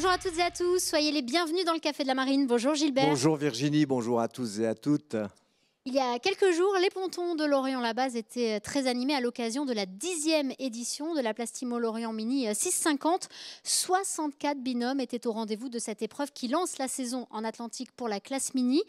Bonjour à toutes et à tous, soyez les bienvenus dans le Café de la Marine. Bonjour Gilbert. Bonjour Virginie, bonjour à tous et à toutes. Il y a quelques jours, les pontons de Lorient-la-Base étaient euh, très animés à l'occasion de la dixième édition de la Plastimo Lorient Mini 650. Euh, 64 binômes étaient au rendez-vous de cette épreuve qui lance la saison en Atlantique pour la classe mini,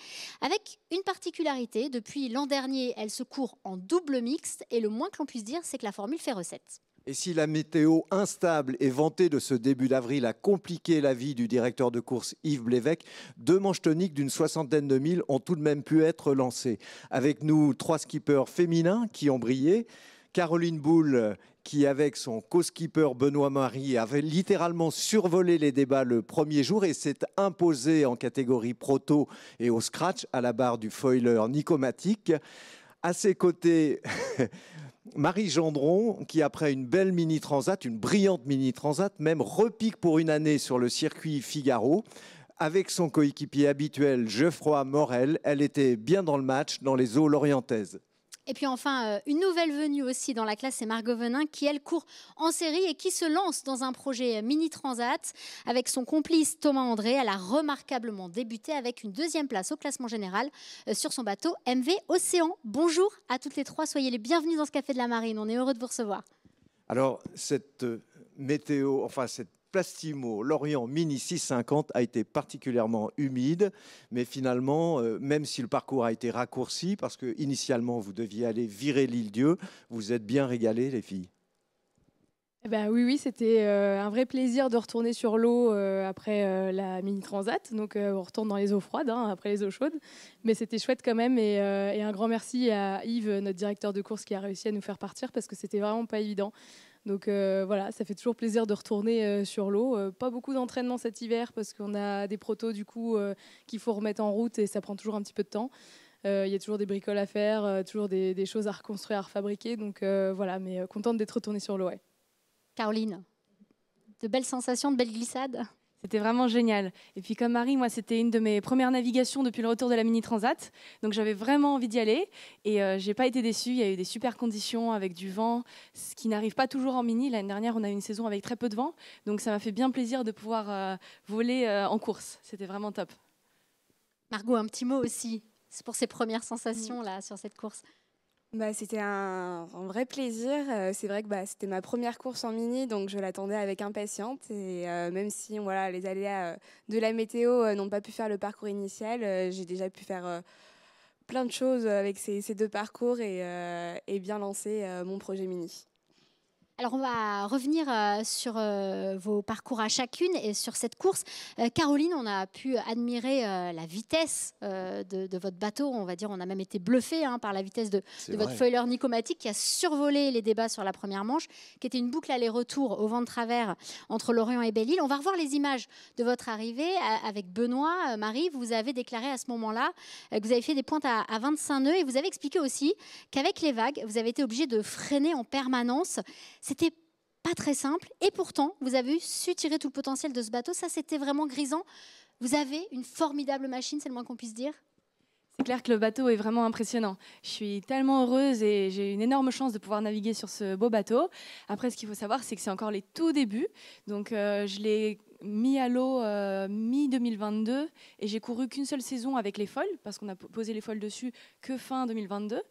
avec une particularité. Depuis l'an dernier, elle se court en double mixte et le moins que l'on puisse dire, c'est que la formule fait recette. Et si la météo instable et vantée de ce début d'avril a compliqué la vie du directeur de course Yves Blévec, deux manches toniques d'une soixantaine de milles ont tout de même pu être lancées. Avec nous, trois skippers féminins qui ont brillé. Caroline Boulle, qui avec son co-skipper Benoît Marie avait littéralement survolé les débats le premier jour et s'est imposée en catégorie proto et au scratch à la barre du foiler Nicomatique. À ses côtés, Marie Gendron, qui après une belle mini transat, une brillante mini transat, même repique pour une année sur le circuit Figaro. Avec son coéquipier habituel Geoffroy Morel, elle était bien dans le match dans les eaux lorientaises. Et puis enfin, euh, une nouvelle venue aussi dans la classe, c'est Margot Venin qui, elle, court en série et qui se lance dans un projet euh, mini transat avec son complice Thomas André. Elle a remarquablement débuté avec une deuxième place au classement général euh, sur son bateau MV Océan. Bonjour à toutes les trois, soyez les bienvenus dans ce Café de la Marine. On est heureux de vous recevoir. Alors, cette météo, enfin, cette Plastimo, Lorient Mini 650 a été particulièrement humide, mais finalement, euh, même si le parcours a été raccourci, parce que initialement vous deviez aller virer l'île Dieu, vous êtes bien régalées, les filles. Eh ben oui, oui, c'était euh, un vrai plaisir de retourner sur l'eau euh, après la mini transat. Donc on retourne dans les eaux froides hein, après les eaux chaudes, mais c'était chouette quand même. Et, et un grand merci à Yves, notre directeur de course, qui a réussi à nous faire partir parce que c'était vraiment pas évident. Donc euh, voilà, ça fait toujours plaisir de retourner euh, sur l'eau. Euh, pas beaucoup d'entraînement cet hiver parce qu'on a des protos du coup qu'il faut remettre en route et ça prend toujours un petit peu de temps. Il y a toujours des bricoles à faire, toujours des, choses à reconstruire, à refabriquer. Donc voilà, mais contente d'être retournée sur l'eau. Caroline, de belles sensations, de belles glissades c'était vraiment génial. Et puis comme Marie, moi, c'était une de mes premières navigations depuis le retour de la Mini Transat. Donc j'avais vraiment envie d'y aller. Et euh, je n'ai pas été déçue. Il y a eu des super conditions avec du vent, ce qui n'arrive pas toujours en Mini. L'année dernière, on a eu une saison avec très peu de vent. Donc ça m'a fait bien plaisir de pouvoir euh, voler euh, en course. C'était vraiment top. Margot, un petit mot aussi. C'est pour ses premières sensations là sur cette course. Bah, c'était un, vrai plaisir. Euh, c'est vrai que bah, c'était ma première course en mini, donc je l'attendais avec impatience. Et euh, même si voilà, les aléas euh, de la météo n'ont pas pu faire le parcours initial, j'ai déjà pu faire plein de choses avec ces, deux parcours et, et bien lancer mon projet mini. Alors on va revenir euh, sur euh, vos parcours à chacune et sur cette course. Euh, Caroline, on a pu admirer la vitesse de, votre bateau. On va dire, on a même été bluffé hein, par la vitesse de, votre foiler nicomatique qui a survolé les débats sur la première manche, qui était une boucle aller-retour au vent de travers entre Lorient et Belle-Île. On va revoir les images de votre arrivée avec Benoît. Marie, vous avez déclaré à ce moment-là que vous avez fait des pointes à, à 25 nœuds et vous avez expliqué aussi qu'avec les vagues, vous avez été obligé de freiner en permanence. C'était pas très simple. Et pourtant, vous avez su tirer tout le potentiel de ce bateau. Ça, c'était vraiment grisant. Vous avez une formidable machine, c'est le moins qu'on puisse dire. C'est clair que le bateau est vraiment impressionnant. Je suis tellement heureuse et j'ai une énorme chance de pouvoir naviguer sur ce beau bateau. Après, ce qu'il faut savoir, c'est que c'est encore les tout débuts. Donc, euh, je l'ai mis à l'eau euh, mi-2022 et j'ai couru qu'une seule saison avec les folles, parce qu'on a posé les folles dessus que fin 2022.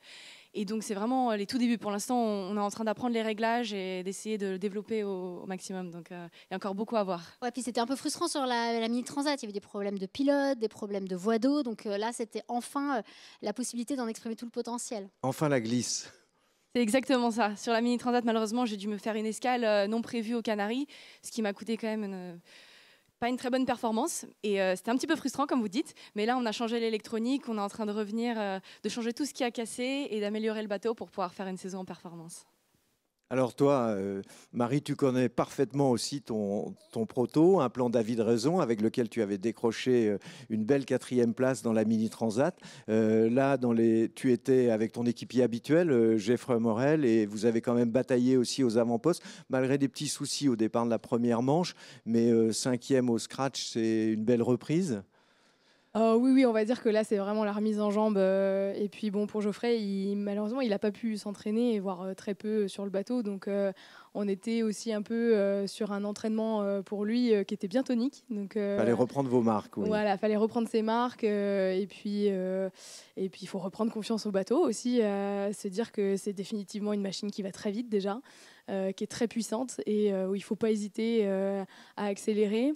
Et donc, c'est vraiment euh, les tout débuts. Pour l'instant, on est en train d'apprendre les réglages et d'essayer de le développer au, maximum. Donc, euh, il y a encore beaucoup à voir. Ouais, puis c'était un peu frustrant sur la, Mini Transat. Il y avait des problèmes de pilote, des problèmes de voie d'eau. Donc euh, là, c'était enfin la possibilité d'en exprimer tout le potentiel. Enfin, la glisse. C'est exactement ça. Sur la Mini Transat, malheureusement, j'ai dû me faire une escale non prévue aux Canaries, ce qui m'a coûté quand même pas une très bonne performance. Et euh, c'était un petit peu frustrant, comme vous dites. Mais là, on a changé l'électronique, on est en train de revenir, euh, de changer tout ce qui a cassé et d'améliorer le bateau pour pouvoir faire une saison en performance. Alors toi, euh, Marie, tu connais parfaitement aussi ton, proto, un plan David Raison avec lequel tu avais décroché euh, une belle quatrième place dans la Mini Transat. Euh, là, dans les, tu étais avec ton équipier habituel, Geoffrey Morel, et vous avez quand même bataillé aussi aux avant-postes, malgré des petits soucis au départ de la première manche, mais cinquième au scratch, c'est une belle reprise. Oh, oui, on va dire que là, c'est vraiment la remise en jambe. Euh, et puis, bon, pour Geoffrey, il, malheureusement, il n'a pas pu s'entraîner, et voire euh, très peu euh, sur le bateau. Donc, on était aussi un peu sur un entraînement pour lui qui était bien tonique. Donc, fallait reprendre vos marques. Oui. Voilà, fallait reprendre ses marques. et puis, et il faut reprendre confiance au bateau aussi, se dire que c'est définitivement une machine qui va très vite déjà, qui est très puissante et où il ne faut pas hésiter à accélérer.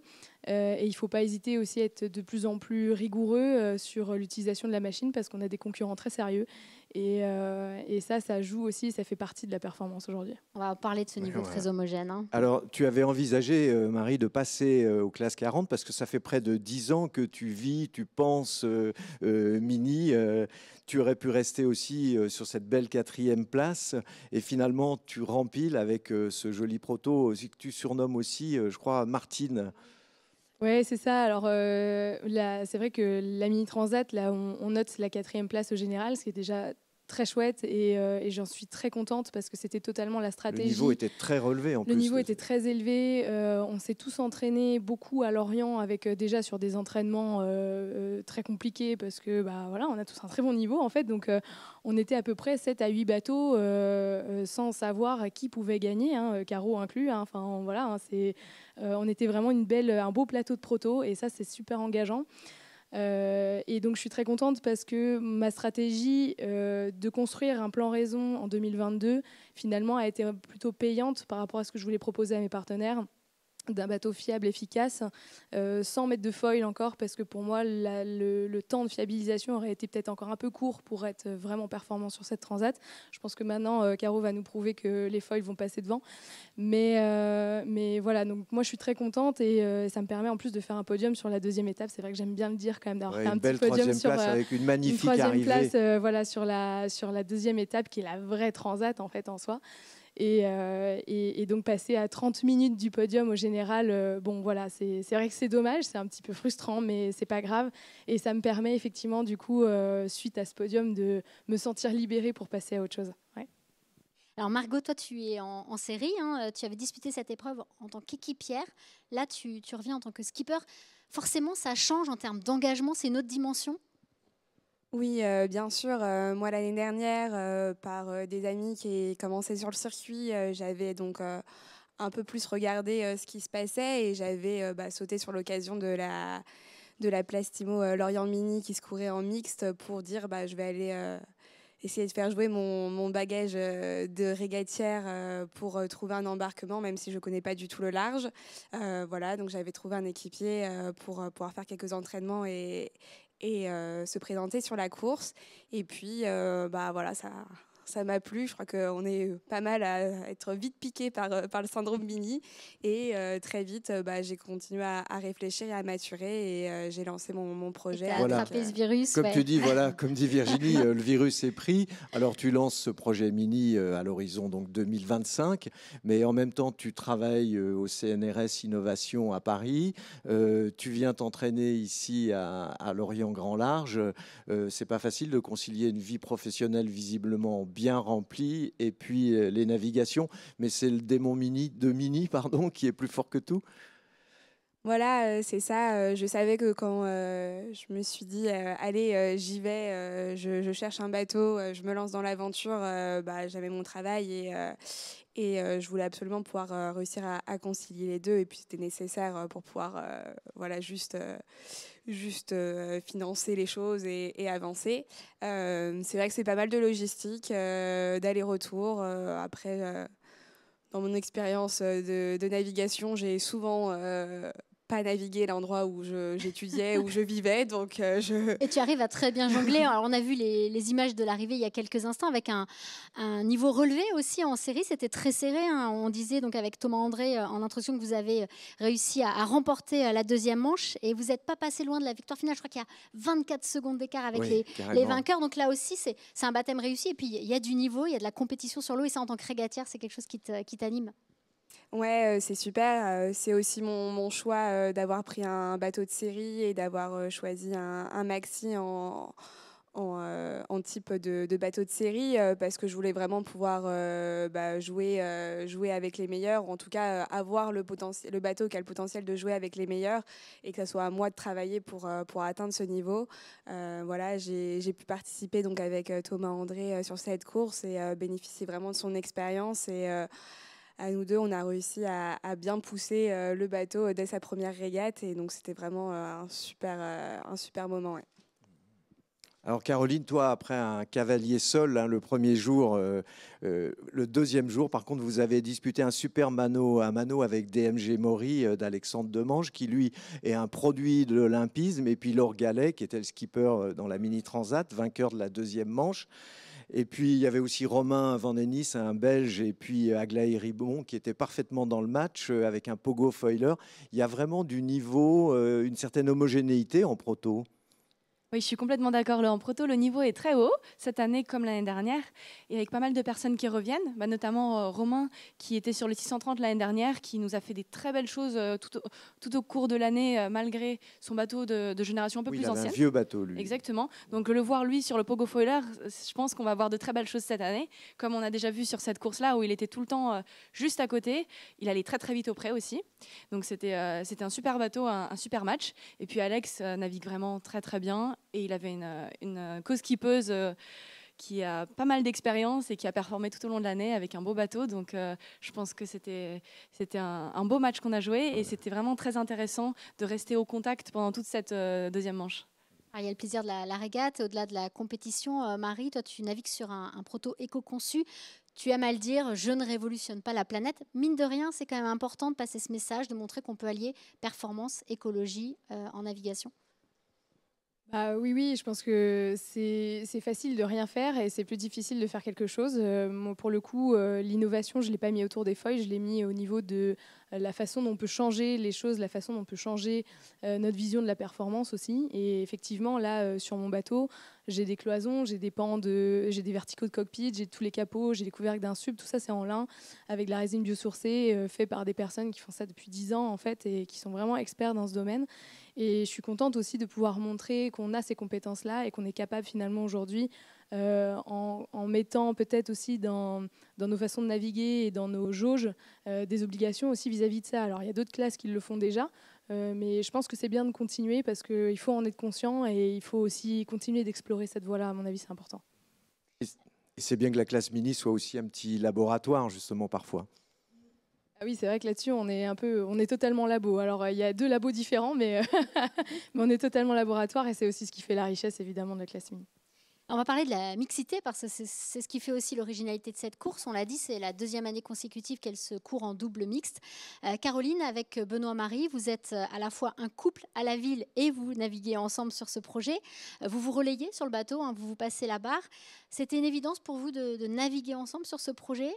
Euh, et il ne faut pas hésiter aussi à être de plus en plus rigoureux euh, sur l'utilisation de la machine parce qu'on a des concurrents très sérieux. Euh, et, ça, ça joue aussi, ça fait partie de la performance aujourd'hui. On va parler de ce niveau très homogène. Hein. Alors, tu avais envisagé, Marie, de passer aux classes 40 parce que ça fait près de 10 ans que tu vis, tu penses mini tu aurais pu rester aussi sur cette belle quatrième place. Et finalement, tu remplis avec ce joli proto que tu surnommes aussi, je crois, Martine. Oui, c'est ça. Alors, euh, c'est vrai que la mini-transat, là, on note la quatrième place au général, ce qui est déjà très chouette euh, et, j'en suis très contente parce que c'était totalement la stratégie. Le niveau était très relevé en plus. Le niveau était très élevé. Euh, on s'est tous entraînés beaucoup à Lorient avec euh, déjà sur des entraînements très compliqués parce que bah, voilà, on a tous un très bon niveau en fait. Donc on était à peu près 7 à 8 bateaux sans savoir qui pouvait gagner, hein, Caro inclus. Hein. Enfin voilà, hein, c'est, on était vraiment une belle, un beau plateau de proto et ça c'est super engageant. Euh, et donc je suis très contente parce que ma stratégie euh, de construire un plan raison en 2022 finalement a été plutôt payante par rapport à ce que je voulais proposer à mes partenaires d'un bateau fiable, efficace, sans euh, mettre de foil encore, parce que pour moi, le, temps de fiabilisation aurait été peut-être encore un peu court pour être vraiment performant sur cette transat. Je pense que maintenant, euh, Caro va nous prouver que les foils vont passer devant. Mais, euh, mais voilà, donc moi, je suis très contente et ça me permet en plus de faire un podium sur la deuxième étape. C'est vrai que j'aime bien le dire quand même d'avoir un petit podium sur place avec une magnifique une troisième place, voilà, sur la sur la deuxième étape qui est la vraie transat en fait en soi. Euh, et, donc passer à 30 minutes du podium au général, euh, bon voilà, c'est vrai que c'est dommage, c'est un petit peu frustrant, mais c'est pas grave. Et ça me permet effectivement, du coup, euh, suite à ce podium, de me sentir libérée pour passer à autre chose. Alors Margot, toi tu es en, série, hein, tu avais disputé cette épreuve en tant qu'équipière, là tu, reviens en tant que skipper. Forcément ça change en termes d'engagement, c'est une autre dimension oui, euh, bien sûr. Euh, moi, l'année dernière, euh, par des amis qui commençaient sur le circuit, j'avais donc un peu plus regardé ce qui se passait et j'avais bah, sauté sur l'occasion de la de la Plastimo Lorient Mini qui se courait en mixte pour dire bah, je vais aller essayer de faire jouer mon, bagage de régatière pour trouver un embarquement, même si je ne connais pas du tout le large. voilà, donc j'avais trouvé un équipier pour pouvoir faire quelques entraînements et, et euh, se présenter sur la course. Et puis, euh, bah voilà, ça ça m'a plu. Je crois qu'on est euh, pas mal à être vite piqué par, euh, par le syndrome mini Et euh, très vite, bah, j'ai continué à, réfléchir et à maturer et j'ai lancé mon, projet. attraper ce virus. Comme tu dis, voilà, comme dit Virginie, le virus est pris. Alors tu lances ce projet Mini à l'horizon donc 2025, mais en même temps tu travailles au CNRS Innovation à Paris. tu viens t'entraîner ici à, à, Lorient Grand Large. c'est pas facile de concilier une vie professionnelle visiblement bien rempli, et puis euh, les navigations. Mais c'est le démon mini de Mini pardon, qui est plus fort que tout. Voilà, euh, c'est ça. Euh, je savais que quand euh, je me suis dit, allez, j'y vais, je, cherche un bateau, je me lance dans l'aventure, bah, j'avais mon travail et, je voulais absolument pouvoir réussir à, concilier les deux. Et puis c'était nécessaire pour pouvoir, voilà, juste, juste financer les choses et, avancer. c'est vrai que c'est pas mal de logistique, d'aller-retour. après dans mon expérience de, navigation, j'ai souvent à naviguer l'endroit où j'étudiais, où je vivais. Donc, euh, je... Et tu arrives à très bien jongler. Alors, on a vu les, images de l'arrivée il y a quelques instants avec un, niveau relevé aussi en série. C'était très serré. Hein. On disait donc avec Thomas André euh, en introduction que vous avez euh, réussi à, remporter la deuxième manche et vous n'êtes pas passé loin de la victoire finale. Je crois qu'il y a 24 secondes d'écart avec les, les, vainqueurs. Donc là aussi, c'est un baptême réussi. Et puis, il y a du niveau, il y a de la compétition sur l'eau. Et ça, en tant que régatière, c'est quelque chose qui t'anime. Ouais, euh, c'est super. Euh, c'est aussi mon, choix euh, d'avoir pris un bateau de série et d'avoir choisi un, maxi en, en, type de, bateau de série parce que je voulais vraiment pouvoir bah, jouer, jouer avec les meilleurs, ou en tout cas avoir le, le bateau qui a le potentiel de jouer avec les meilleurs et que ce soit à moi de travailler pour, pour atteindre ce niveau. voilà, j'ai pu participer donc avec Thomas André sur cette course et bénéficier vraiment de son expérience et à nous deux, on a réussi à, bien pousser euh, le bateau euh, dès sa première régate. Et donc, c'était vraiment euh, un, super, un super moment. Alors, Caroline, toi, après un cavalier seul, hein, le premier jour, le deuxième jour, par contre, vous avez disputé un super mano à mano avec DMG Mori d'Alexandre Demange, qui lui est un produit de l'Olympisme, et puis Laure Gallet, qui était le skipper dans la mini transat, vainqueur de la deuxième manche. Et puis, il y avait aussi Romain Van Ennis, un Belge, et puis euh, Aglaé Ribon, qui était parfaitement dans le match euh, avec un pogo foiler. Il y a vraiment du niveau, euh, une certaine homogénéité en proto. Oui, je suis complètement d'accord. En proto, le niveau est très haut cette année comme l'année dernière, et avec pas mal de personnes qui reviennent, bah, notamment euh, Romain qui était sur le 630 l'année dernière, qui nous a fait des très belles choses euh, tout, au, cours de l'année, euh, malgré son bateau de, génération un peu plus ancienne. ancienne. Un vieux bateau, lui. Exactement. Donc le voir lui sur le Pogo Foiler, je pense qu'on va voir de très belles choses cette année, comme on a déjà vu sur cette course-là où il était tout le temps juste à côté. Il allait très très vite au aussi. Donc c'était c'était un super bateau, un, super match. Et puis Alex navigue vraiment très très bien et il avait une, cause co euh, qui a pas mal d'expérience et qui a performé tout au long de l'année avec un beau bateau. Donc euh, je pense que c'était un, beau match qu'on a joué et c'était vraiment très intéressant de rester au contact pendant toute cette euh, deuxième manche. Ah, il y a le plaisir de la, la régate, au-delà de la compétition. Marie, toi, tu navigues sur un, un proto éco-conçu. Tu aimes à le dire, je ne révolutionne pas la planète. Mine de rien, c'est quand même important de passer ce message, de montrer qu'on peut allier performance, écologie en navigation. Bah oui, oui, je pense que c'est facile de rien faire et c'est plus difficile de faire quelque chose. Euh, pour le coup, euh, l'innovation, je ne l'ai pas mis autour des feuilles, je l'ai mis au niveau de euh, la façon dont on peut changer les choses, la façon dont on peut changer notre vision de la performance aussi. Et effectivement, là, sur mon bateau, j'ai des cloisons, j'ai des pans, de, j'ai des verticaux de cockpit, j'ai tous les capots, j'ai des couvercles d'un sub, tout ça c'est en lin avec la résine biosourcée, fait par des personnes qui font ça depuis 10 ans en fait et qui sont vraiment experts dans ce domaine. Et je suis contente aussi de pouvoir montrer qu'on a ces compétences-là et qu'on est capable finalement aujourd'hui, euh, en, mettant peut-être aussi dans, nos façons de naviguer et dans nos jauges, euh, des obligations aussi vis-à-vis de ça. Alors il y a d'autres classes qui le font déjà, euh, mais je pense que c'est bien de continuer parce qu'il faut en être conscient et il faut aussi continuer d'explorer cette voie-là, à mon avis, c'est important. Et c'est bien que la classe mini soit aussi un petit laboratoire, justement, parfois. Ah oui, c'est vrai que là-dessus, on est un peu, on est totalement labo. Alors, euh, il y a deux labos différents, euh, mais, on est totalement laboratoire et c'est aussi ce qui fait la richesse, évidemment, de la classe mini. On va parler de la mixité parce que c'est ce qui fait aussi l'originalité de cette course. On l'a dit, c'est la deuxième année consécutive qu'elle se court en double mixte. Euh, Caroline, avec Benoît Marie, vous êtes à la fois un couple à la ville et vous naviguez ensemble sur ce projet. Vous vous relayez sur le bateau, hein, vous vous passez la barre. C'était une évidence pour vous de naviguer ensemble sur ce projet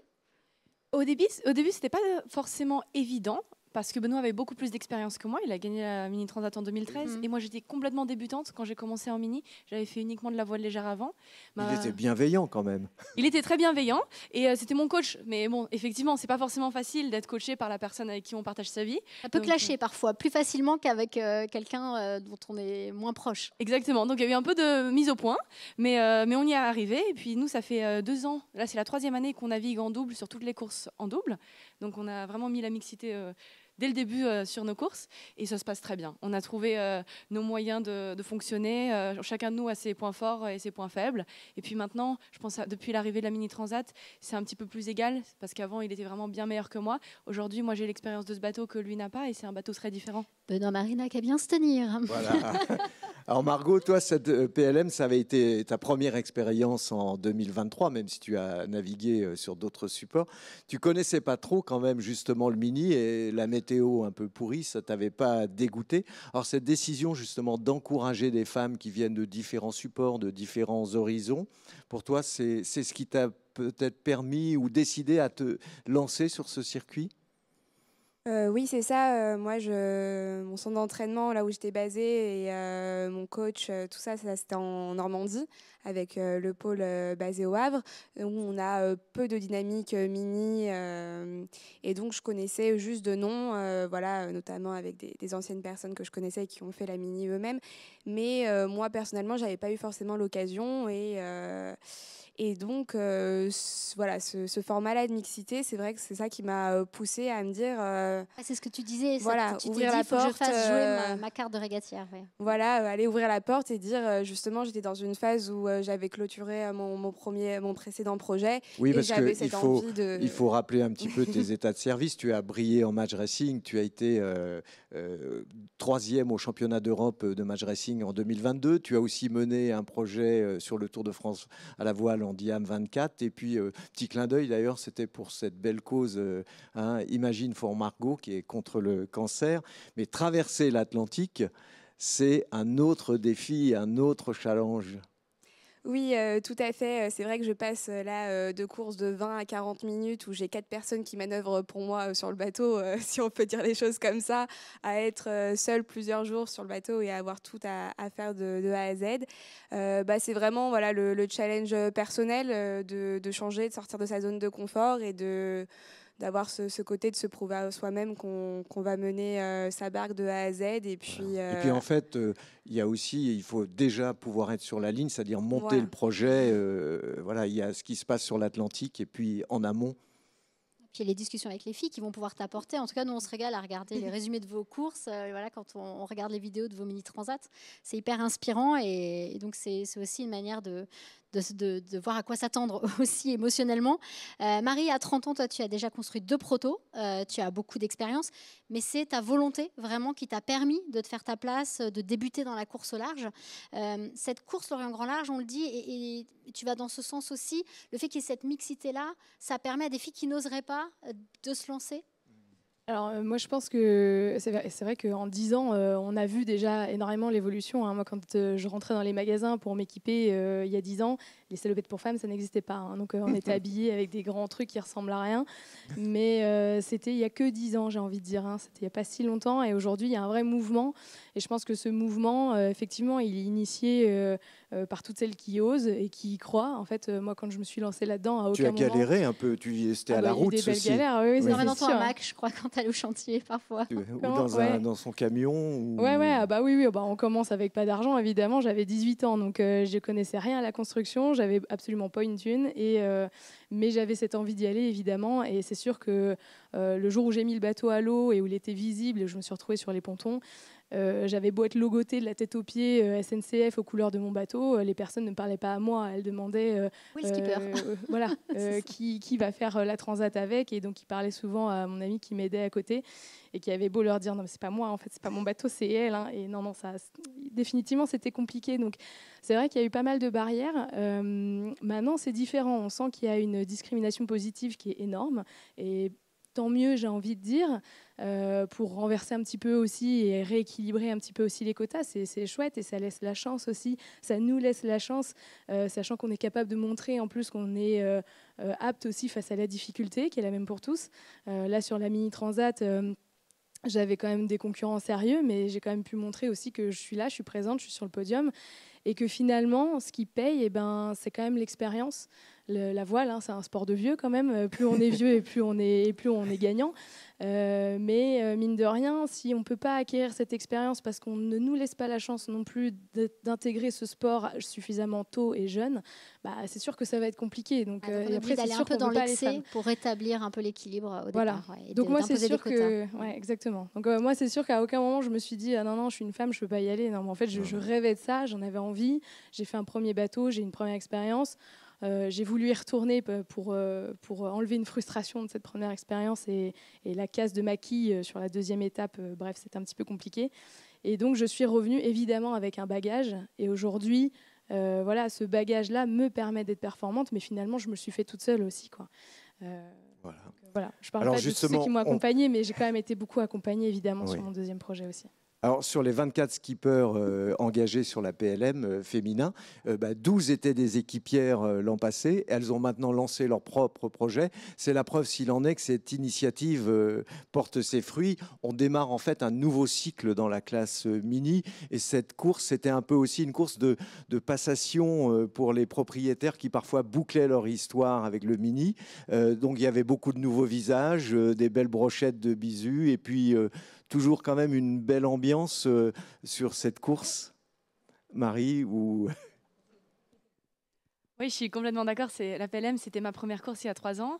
au début, ce début, c'était pas forcément évident parce que Benoît avait beaucoup plus d'expérience que moi. Il a gagné la Mini Transat en 2013 mhm. et moi j'étais complètement débutante quand j'ai commencé en mini. J'avais fait uniquement de la voile légère avant. Il bah, était bienveillant quand même. Il était très bienveillant et euh, c'était mon coach. Mais bon, effectivement, c'est pas forcément facile d'être coaché par la personne avec qui on partage sa vie. Ça peut clasher euh, parfois, plus facilement qu'avec euh, quelqu'un dont on est moins proche. Exactement. Donc il y a eu un peu de mise au point, mais, mais on y est arrivé. Et puis nous, ça fait deux ans. Là, c'est la troisième année qu'on navigue en double sur toutes les courses en double. Donc on a vraiment mis la mixité dès le début euh, sur nos courses et ça se passe très bien. On a trouvé euh, nos moyens de, fonctionner. Euh, chacun de nous a ses points forts et ses points faibles. Et puis maintenant, je pense depuis l'arrivée de la Mini Transat, c'est un petit peu plus égal parce qu'avant, il était vraiment bien meilleur que moi. Aujourd'hui, moi, j'ai l'expérience de ce bateau que lui n'a pas et c'est un bateau très différent. Benoît Marina qui a bien se tenir. Voilà. Alors Margot, toi, cette PLM, ça avait été ta première expérience en 2023, même si tu as navigué sur d'autres supports. Tu connaissais pas trop quand même justement le Mini et la méthode Théo, un peu pourri, ça t'avait pas dégoûté. Alors cette décision justement d'encourager des femmes qui viennent de différents supports, de différents horizons, pour toi, c'est ce qui t'a peut-être permis ou décidé à te lancer sur ce circuit euh, oui, c'est ça. Euh, moi, mon centre d'entraînement, là où j'étais basée, et euh, mon coach, tout ça, ça c'était en Normandie, avec le pôle basé au Havre, où on a peu de dynamique mini. et donc, je connaissais juste de nom, voilà, notamment avec des, anciennes personnes que je connaissais qui ont fait la mini eux-mêmes. Mais moi, personnellement, je n'avais pas eu forcément l'occasion. Et. Et donc, euh, voilà, ce, format-là de mixité, c'est vrai que c'est ça qui m'a euh, poussé à me dire. Euh, ah, c'est ce que tu disais, voilà, ça, tu ouvrir dit, la jouer ma, carte de régatière. Voilà, aller ouvrir la porte et dire, justement, j'étais dans une phase où j'avais clôturé mon, mon, premier, mon précédent projet. Oui, parce qu'il faut, de... il faut rappeler un petit peu tes états de service. Tu as brillé en match racing, tu as été troisième au championnat d'Europe de match racing en 2022. Tu as aussi mené un projet sur le Tour de France à la voile en 24 Et puis, euh, petit clin d'œil d'ailleurs, c'était pour cette belle cause, euh, hein, Imagine for Margot, qui est contre le cancer. Mais traverser l'Atlantique, c'est un autre défi, un autre challenge. Oui, euh, tout à fait. Euh, c'est vrai que je passe euh, là de courses de 20 à 40 minutes où j'ai quatre personnes qui manœuvrent pour moi sur le bateau, si on peut dire les choses comme ça, à être seule plusieurs jours sur le bateau et à avoir tout à, faire de, A à Z. bah, c'est vraiment voilà, le, challenge personnel de changer, de sortir de sa zone de confort et de d'avoir ce, côté de se prouver à soi-même qu'on va mener euh, sa barque de A à Z. Et puis, et euh, puis en fait, euh, il y a aussi, il faut déjà pouvoir être sur la ligne, c'est-à-dire monter le projet. voilà, il y a ce qui se passe sur l'Atlantique et puis en amont. Puis les discussions avec les filles qui vont pouvoir t'apporter. En tout cas, nous, on se régale à regarder les résumés de vos courses. voilà, quand on, regarde les vidéos de vos mini-transats, c'est hyper inspirant. et donc, c'est aussi une manière de, de, voir à quoi s'attendre aussi émotionnellement. Euh, Marie, à 30 ans, toi, tu as déjà construit deux protos, euh, tu as beaucoup d'expérience, mais c'est ta volonté vraiment qui t'a permis de te faire ta place, de débuter dans la course au large. Euh, cette course, l'Orient Grand Large, on le dit, et, tu vas dans ce sens aussi. Le fait qu'il y ait cette mixité-là, ça permet à des filles qui n'oseraient pas de se lancer alors euh, moi je pense que c'est vrai, qu'en 10 ans euh, on a vu déjà énormément l'évolution. Hein. Moi quand euh, je rentrais dans les magasins pour m'équiper il y a 10 ans, les salopettes pour femmes, ça n'existait pas. Hein. Donc euh, on était habillés avec des grands trucs qui ressemblent à rien. Mais euh, c'était il y a que 10 ans, j'ai envie de dire. Hein. C'était il n'y a pas si longtemps. Et aujourd'hui, il y a un vrai mouvement. Et je pense que ce mouvement, euh, effectivement, il est initié par toutes celles qui osent et qui y croient. En fait, moi, quand je me suis lancée là-dedans, à aucun Tu as galéré un peu, tu étais ah à bah, la route. ceci. belles galères, oui, oui. dans un Mac, je crois, quand tu allais au chantier parfois. Ou dans, dans, son camion. Ouais, ouais, ah bah oui, oui, oh bah, on commence avec pas d'argent, évidemment. J'avais 18 ans, donc je je connaissais rien à la construction j'avais absolument pas une thune et euh, mais j'avais cette envie d'y aller évidemment. Et c'est sûr que euh, le jour où j'ai mis le bateau à l'eau et où il était visible, je me suis retrouvée sur les pontons, euh, j'avais beau être logotée de la tête aux pieds euh, SNCF aux couleurs de mon bateau, les personnes ne parlaient pas à moi. Elles demandaient voilà, qui, qui, va faire la transat avec. Et donc, ils parlaient souvent à mon ami qui m'aidait à côté et qui avait beau leur dire non, mais c'est pas moi, en fait, c'est pas mon bateau, c'est elle. Hein. Et non, non, ça, définitivement, c'était compliqué. Donc, c'est vrai qu'il y a eu pas mal de barrières. maintenant, c'est différent. On sent qu'il y a une discrimination positive qui est énorme. Et tant mieux, j'ai envie de dire, euh, pour renverser un petit peu aussi et rééquilibrer un petit peu aussi les quotas. C'est chouette et ça laisse la chance aussi, ça nous laisse la chance, euh, sachant qu'on est capable de montrer en plus qu'on est euh, apte aussi face à la difficulté, qui est la même pour tous. là, sur la mini-transat, j'avais quand même des concurrents sérieux, mais j'ai quand même pu montrer aussi que je suis là, je suis présente, je suis sur le podium, et que finalement, ce qui paye, et eh ben, c'est quand même l'expérience la voile, hein, c'est un sport de vieux quand même. Euh, plus on est vieux et plus on est, plus on est gagnant. Euh, mais euh, mine de rien, si on ne peut pas acquérir cette expérience parce qu'on ne nous laisse pas la chance non plus d'intégrer ce sport suffisamment tôt et jeune, bah, c'est sûr que ça va être compliqué. Donc, ah, après, c'est un peu dans l'excès pour rétablir un peu l'équilibre au voilà. départ. donc moi, c'est sûr que, exactement. Donc moi, c'est sûr qu'à aucun moment je me suis dit ah non non, je suis une femme, je ne peux pas y aller. Non, mais en fait, je, je rêvais de ça, j'en avais envie. J'ai fait un premier bateau, j'ai une première expérience. Euh, j'ai voulu y retourner pour, euh, pour enlever une frustration de cette première expérience et, la casse de maquille euh, sur la deuxième étape, bref, c'est un petit peu compliqué. Et donc je suis revenue évidemment avec un bagage et aujourd'hui, voilà, ce bagage-là me permet d'être performante, mais finalement, je me suis fait toute seule aussi. Quoi. voilà. Je parle pas de ceux qui m'ont accompagnée, mais j'ai quand même été beaucoup accompagnée, évidemment, sur mon deuxième projet aussi. Alors, sur les 24 skippers euh, engagés sur la PLM euh, féminin, 12 euh, bah, étaient des équipières l'an passé. Elles ont maintenant lancé leur propre projet. C'est la preuve, s'il en est, que cette initiative porte ses fruits. On démarre en fait un nouveau cycle dans la classe mini. Et cette course, c'était un peu aussi une course de, de passation pour les propriétaires qui parfois bouclaient leur histoire avec le mini. donc, il y avait beaucoup de nouveaux visages, des belles brochettes de bisous et puis toujours quand même une belle ambiance euh, sur cette course, Marie ou... Oui, je suis complètement d'accord. C'est la PLM, c'était ma première course il y a trois ans.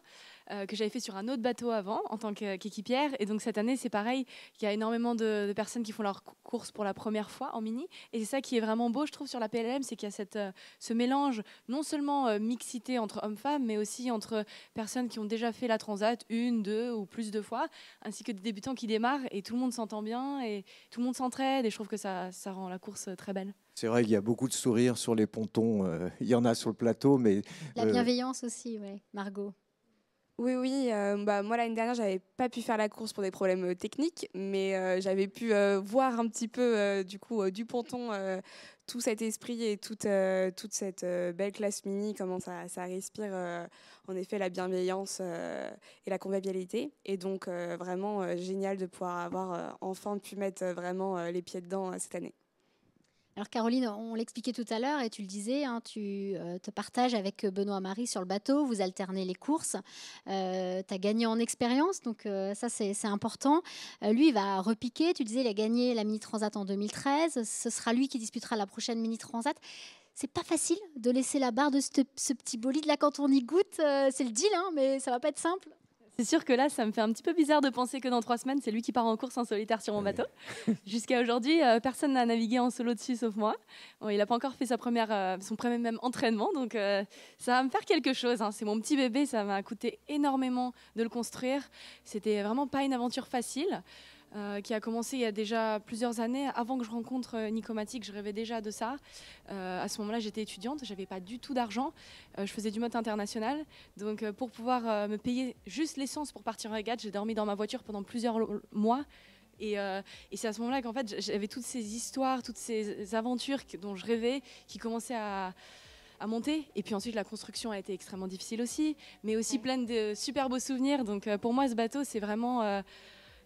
Euh, que j'avais fait sur un autre bateau avant en tant qu'équipière. Et donc cette année, c'est pareil, il y a énormément de, personnes qui font leur course pour la première fois en mini. Et c'est ça qui est vraiment beau, je trouve, sur la PLM, c'est qu'il y a cette, euh, ce mélange non seulement euh, mixité entre hommes-femmes, mais aussi entre personnes qui ont déjà fait la transat une, deux ou plus de fois, ainsi que des débutants qui démarrent. Et tout le monde s'entend bien et tout le monde s'entraide. Et je trouve que ça, ça rend la course très belle. C'est vrai qu'il y a beaucoup de sourires sur les pontons. il y en a sur le plateau, mais... La bienveillance aussi, oui Margot. Oui, oui. Euh, bah, moi, l'année dernière, j'avais pas pu faire la course pour des problèmes euh, techniques, mais euh, j'avais pu voir un petit peu, du coup, du ponton, tout cet esprit et toute, toute cette belle classe mini, comment ça, ça respire, en effet, la bienveillance et la convivialité. Et donc, vraiment, génial de pouvoir avoir enfin pu mettre vraiment les pieds dedans cette année. Alors Caroline, on l'expliquait tout à l'heure et tu le disais, hein, tu euh, te partages avec euh, Benoît Marie sur le bateau, vous alternez les courses, euh, tu as gagné en expérience, donc ça c'est important. lui, il va repiquer, tu disais, il a gagné la Mini Transat en 2013, ce sera lui qui disputera la prochaine Mini Transat. C'est pas facile de laisser la barre de ce, petit bolide là quand on y goûte, c'est le deal, hein, mais ça va pas être simple. C'est sûr que là, ça me fait un petit peu bizarre de penser que dans trois semaines, c'est lui qui part en course en solitaire sur mon bateau. Jusqu'à aujourd'hui, euh, personne n'a navigué en solo dessus sauf moi. il n'a pas encore fait euh, son premier même entraînement, donc euh, ça va me faire quelque chose. Hein. C'est mon petit bébé, ça m'a coûté énormément de le construire. C'était vraiment pas une aventure facile. Euh, qui a commencé il y a déjà plusieurs années. Avant que je rencontre euh, Nicomatique, je rêvais déjà de ça. Euh, à ce moment-là, j'étais étudiante, j'avais pas du tout d'argent. je faisais du mode international. Donc, pour pouvoir me payer juste l'essence pour partir en régate, j'ai dormi dans ma voiture pendant plusieurs mois. Et, c'est à ce moment-là qu'en fait, j'avais toutes ces histoires, toutes ces aventures dont je rêvais, qui commençaient à, monter. Et puis ensuite, la construction a été extrêmement difficile aussi, mais aussi pleine de super beaux souvenirs. Donc pour moi, ce bateau, c'est vraiment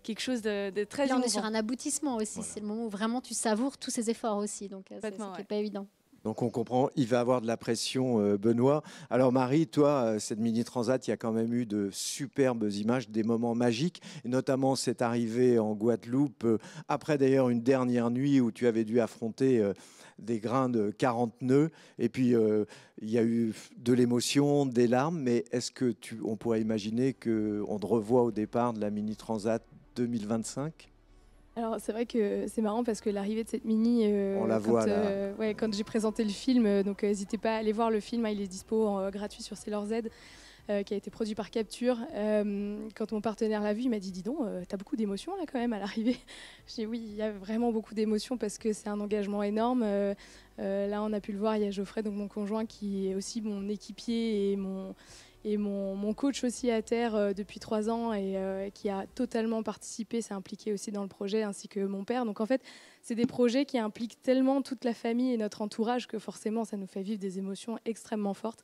quelque chose de, très Là, on est sur un aboutissement aussi. C'est le moment où vraiment tu savoures tous ces efforts aussi. Donc, euh, c'est pas évident. Donc on comprend, il va avoir de la pression, euh, Benoît. Alors Marie, toi, euh, cette mini transat, il y a quand même eu de superbes images, des moments magiques, notamment cette arrivée en Guadeloupe, après d'ailleurs une dernière nuit où tu avais dû affronter des grains de 40 nœuds. Et puis il y a eu de l'émotion, des larmes. Mais est-ce que tu, on pourrait imaginer que on te revoit au départ de la mini transat 2025 alors c'est vrai que c'est marrant parce que l'arrivée de cette mini, euh, on la voit, quand, euh, ouais, quand j'ai présenté le film, euh, donc n'hésitez pas à aller voir le film, hein, il est dispo en, gratuit sur Sailor Z. qui a été produit par Capture. quand mon partenaire l'a vu, il m'a dit Dis donc, tu t'as beaucoup d'émotions là quand même à l'arrivée. Je dis Oui, il y a vraiment beaucoup d'émotions parce que c'est un engagement énorme. là, on a pu le voir, il y a Geoffrey, donc mon conjoint, qui est aussi mon équipier et mon, et mon, mon, coach aussi à terre euh, depuis trois ans euh, et qui a totalement participé, s'est impliqué aussi dans le projet, ainsi que mon père. Donc en fait, c'est des projets qui impliquent tellement toute la famille et notre entourage que forcément, ça nous fait vivre des émotions extrêmement fortes.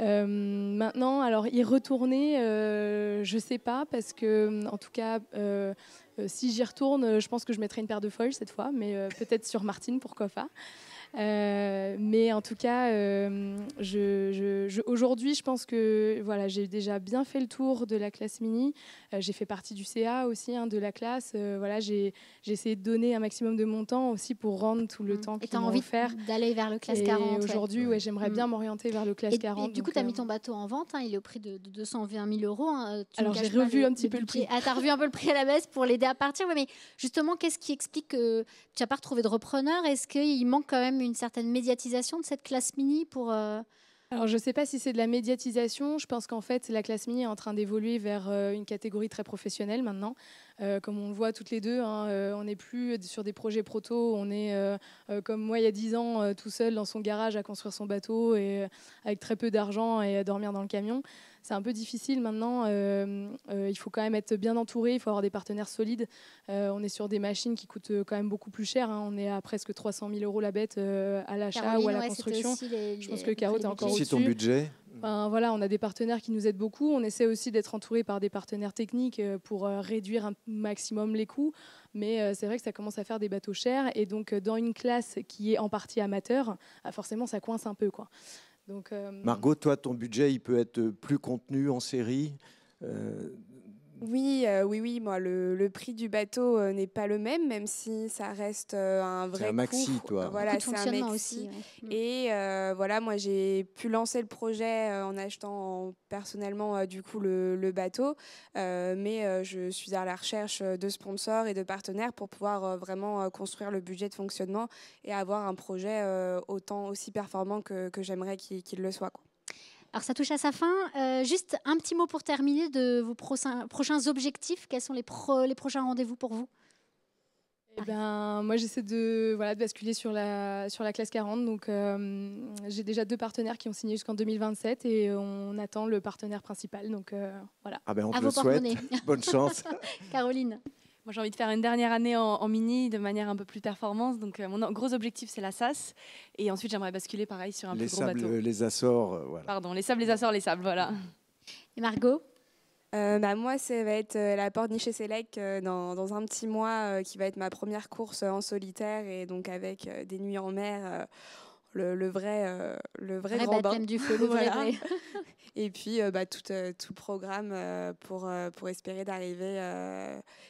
Euh, maintenant, alors y retourner, je sais pas parce que, en tout cas, si j'y retourne, je pense que je mettrai une paire de foils cette fois, mais peut-être sur Martine, pourquoi pas. Euh, mais en tout cas, euh, je, aujourd'hui, je pense que voilà, j'ai déjà bien fait le tour de la classe mini. Euh, j'ai fait partie du CA aussi, hein, de la classe. voilà, j'ai essayé de donner un maximum de mon temps aussi pour rendre tout le mmh. temps tu as envie d'aller vers le classe et Aujourd'hui, ouais. j'aimerais mm. bien m'orienter vers le classe 40. Et du coup, tu as mis ton bateau en vente. Hein, il est au prix de, 220 000 euros. Hein. Alors, j'ai revu un petit peu le prix. Ah, tu as revu un peu le prix à la baisse pour l'aider à partir. mais justement, qu'est-ce qui explique que tu n'as pas retrouvé de repreneur Est-ce qu'il manque quand même une certaine médiatisation de cette classe mini pour... Euh, Alors je ne sais pas si c'est de la médiatisation, je pense qu'en fait la classe mini est en train d'évoluer vers euh, une catégorie très professionnelle maintenant, euh, comme on le voit toutes les deux, hein, euh, on n'est plus sur des projets proto, on est euh, comme moi il y a 10 ans, tout seul dans son garage à construire son bateau et avec très peu d'argent et à dormir dans le camion. C'est un peu difficile maintenant. il faut quand même être bien entouré, il faut avoir des partenaires solides. on est sur des machines qui coûtent quand même beaucoup plus cher. Hein. on est à presque 300 000 euros la bête à l'achat ou à la construction. Je pense que Caro, est encore au-dessus. ton budget Mm. voilà, on a des partenaires qui nous aident beaucoup. On essaie aussi d'être entouré par des partenaires techniques euh, pour euh, réduire un maximum les coûts. Mais euh, c'est vrai que ça commence à faire des bateaux chers. Et donc, dans une classe qui est en partie amateur, ah, forcément, ça coince un peu. Quoi. Donc, Margot, toi, ton budget, il peut être plus contenu en série oui, euh, oui, oui. Moi, le, prix du bateau euh, n'est pas le même, même si ça reste euh, un vrai. C'est un maxi, toi. Voilà, c'est un maxi. Aussi, mm. Et voilà, moi, j'ai pu lancer le projet en achetant personnellement du coup le, bateau, mais je suis à la recherche de sponsors et de partenaires pour pouvoir vraiment construire le budget de fonctionnement et avoir un projet autant aussi performant que, j'aimerais qu'il le soit. Quoi. Alors ça touche à sa fin. Euh, juste un petit mot pour terminer de vos prochains, objectifs. Quels sont les, prochains rendez-vous pour vous eh ben, moi, j'essaie de, voilà, de basculer sur la, sur la classe 40. Donc, euh, j'ai déjà deux partenaires qui ont signé jusqu'en 2027 et on attend le partenaire principal. Donc, euh, voilà. Ah ben, on souhaite. Bonne chance. Caroline. Moi, j'ai envie de faire une dernière année en, mini de manière un peu plus performance. Donc, euh, mon gros objectif, c'est la SAS. Et ensuite, j'aimerais basculer pareil sur un peu plus gros bateau. Euh, les Açores, euh, voilà. Pardon, les sables, les Açores, les sables, voilà. Et Margot euh, bah, moi, ça va être la Porte Niche Select dans, dans, un petit mois, qui va être ma première course en solitaire et donc avec des nuits en mer le, vrai, euh, le vrai, grand du feu, Et puis, euh, bah, tout, euh, tout, programme pour, pour espérer d'arriver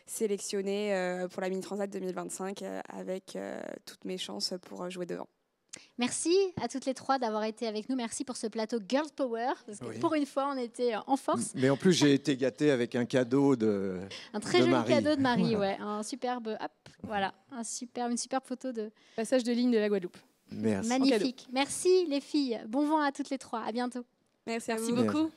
sélectionné pour la Mini Transat 2025 avec toutes mes chances pour jouer devant. Merci à toutes les trois d'avoir été avec nous. Merci pour ce plateau Girls Power. Parce que pour une fois, on était en force. Mais en plus, j'ai été gâtée avec un cadeau de Un très joli cadeau de Marie, ouais. Un superbe, hop, voilà, un superbe, une superbe photo de... Passage de ligne de la Guadeloupe. Merci. Magnifique. Merci les filles. Bon vent à toutes les trois. À bientôt. Merci, beaucoup.